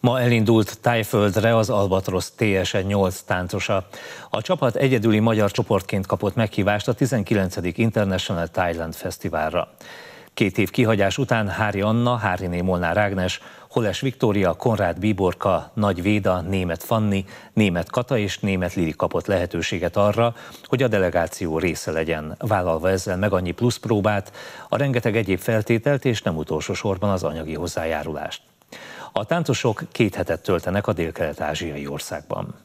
Ma elindult Tájföldre az albatros TSE 8 táncosa. A csapat egyedüli magyar csoportként kapott meghívást a 19. International Thailand Fesztiválra. Két év kihagyás után Hári Anna, Háriné Molnár Ágnes, Holes Viktória, Konrád Bíborka, Nagy Véda, Német Fanni, Német Kata és Német Lili kapott lehetőséget arra, hogy a delegáció része legyen, vállalva ezzel meg annyi plusz próbát, a rengeteg egyéb feltételt és nem utolsó sorban az anyagi hozzájárulást. A táncosok két hetet töltenek a dél-kelet-ázsiai országban.